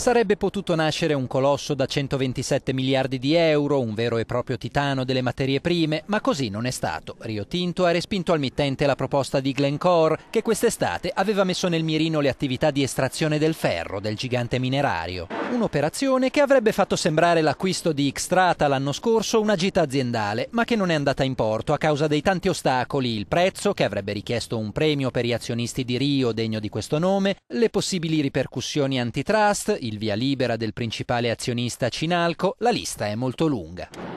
Sarebbe potuto nascere un colosso da 127 miliardi di euro, un vero e proprio titano delle materie prime, ma così non è stato. Rio Tinto ha respinto al mittente la proposta di Glencore, che quest'estate aveva messo nel mirino le attività di estrazione del ferro del gigante minerario. Un'operazione che avrebbe fatto sembrare l'acquisto di Xtrata l'anno scorso una gita aziendale, ma che non è andata in porto a causa dei tanti ostacoli, il prezzo che avrebbe richiesto un premio per gli azionisti di Rio degno di questo nome, le possibili ripercussioni antitrust, i il via libera del principale azionista Cinalco, la lista è molto lunga.